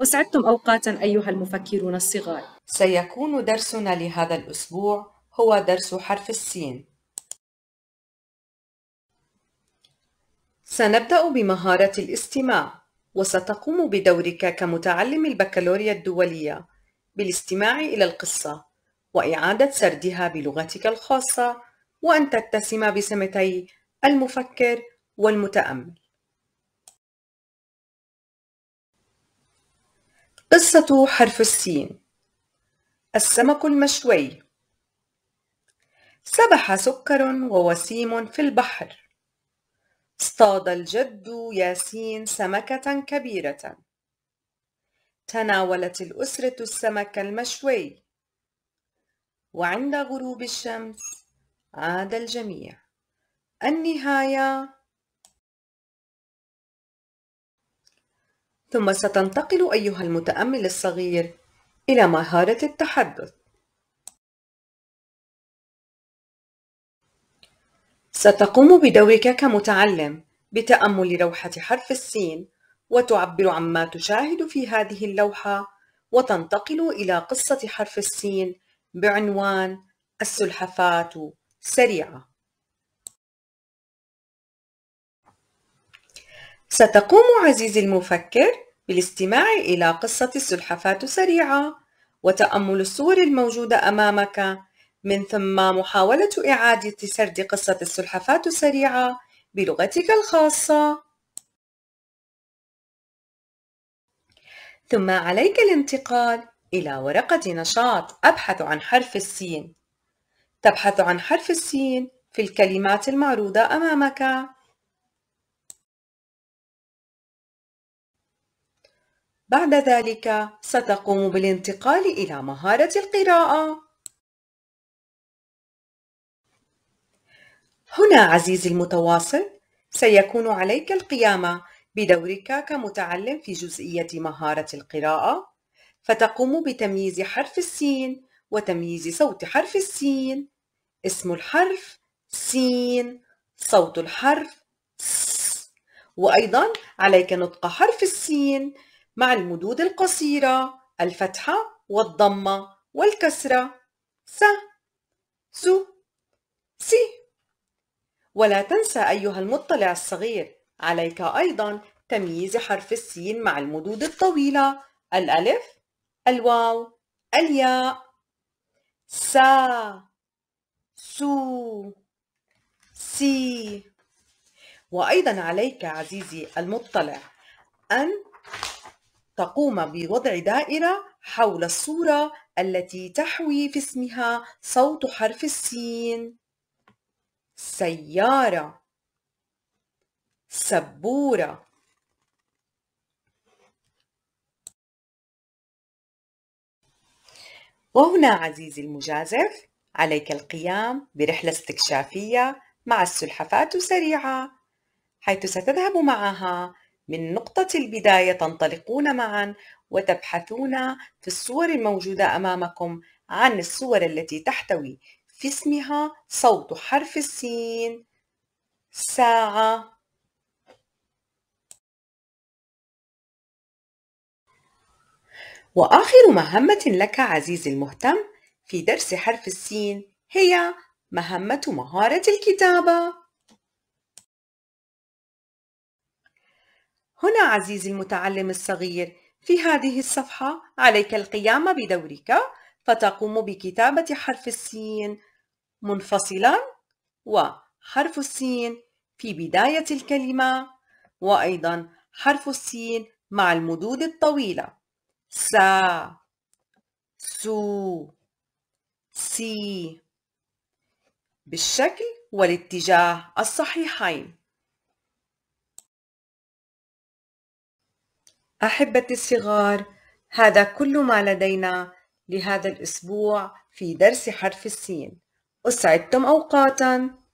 وسعدتم أوقاتا أيها المفكرون الصغار سيكون درسنا لهذا الأسبوع هو درس حرف السين سنبدأ بمهارة الاستماع وستقوم بدورك كمتعلم البكالوريا الدولية بالاستماع إلى القصة وإعادة سردها بلغتك الخاصة وأن تتسم بسمتي المفكر والمتأمل قصة حرف السين السمك المشوي سبح سكر ووسيم في البحر اصطاد الجد ياسين سمكة كبيرة تناولت الأسرة السمك المشوي وعند غروب الشمس عاد الجميع النهاية ثم ستنتقل أيها المتأمل الصغير إلى مهارة التحدث ستقوم بدورك كمتعلم بتأمل لوحة حرف السين وتعبر عما تشاهد في هذه اللوحة وتنتقل إلى قصة حرف السين بعنوان السلحفاة سريعة ستقوم عزيزي المفكر بالاستماع إلى قصة السلحفاة سريعة وتأمل الصور الموجودة أمامك من ثم محاولة إعادة سرد قصة السلحفاة سريعة بلغتك الخاصة ثم عليك الانتقال إلى ورقة نشاط أبحث عن حرف السين تبحث عن حرف السين في الكلمات المعروضة أمامك بعد ذلك ستقوم بالانتقال إلى مهارة القراءة هنا عزيزي المتواصل سيكون عليك القيام بدورك كمتعلم في جزئية مهارة القراءة فتقوم بتمييز حرف السين وتمييز صوت حرف السين اسم الحرف سين صوت الحرف س وأيضا عليك نطق حرف السين مع المدود القصيرة الفتحة والضمة والكسرة س س سي ولا تنسى أيها المطلع الصغير عليك أيضا تمييز حرف السين مع المدود الطويلة الألف الواو الياء سا سو سي وأيضا عليك عزيزي المطلع أن تقوم بوضع دائرة حول الصورة التي تحوي في اسمها صوت حرف السين سيارة سبورة وهنا عزيزي المجازف عليك القيام برحلة استكشافية مع السلحفاة سريعة حيث ستذهب معها من نقطة البداية تنطلقون معا وتبحثون في الصور الموجودة أمامكم عن الصور التي تحتوي في اسمها صوت حرف السين ساعة وآخر مهمة لك عزيزي المهتم في درس حرف السين هي مهمة مهارة الكتابة هنا عزيزي المتعلم الصغير في هذه الصفحة عليك القيام بدورك فتقوم بكتابة حرف السين منفصلا وحرف السين في بداية الكلمة وأيضا حرف السين مع المدود الطويلة سا سو سي بالشكل والاتجاه الصحيحين أحبتي الصغار هذا كل ما لدينا لهذا الأسبوع في درس حرف السين أسعدتم أوقاتاً